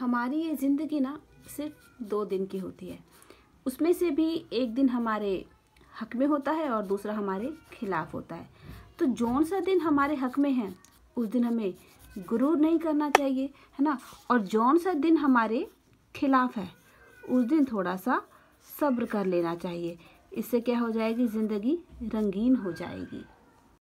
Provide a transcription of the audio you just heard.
हमारी ये ज़िंदगी ना सिर्फ दो दिन की होती है उसमें से भी एक दिन हमारे हक में होता है और दूसरा हमारे खिलाफ होता है तो जौन सा दिन हमारे हक में है उस दिन हमें गुरूर नहीं करना चाहिए है ना और जौन सा दिन हमारे खिलाफ है उस दिन थोड़ा सा सब्र कर लेना चाहिए इससे क्या हो जाएगी ज़िंदगी रंगीन हो जाएगी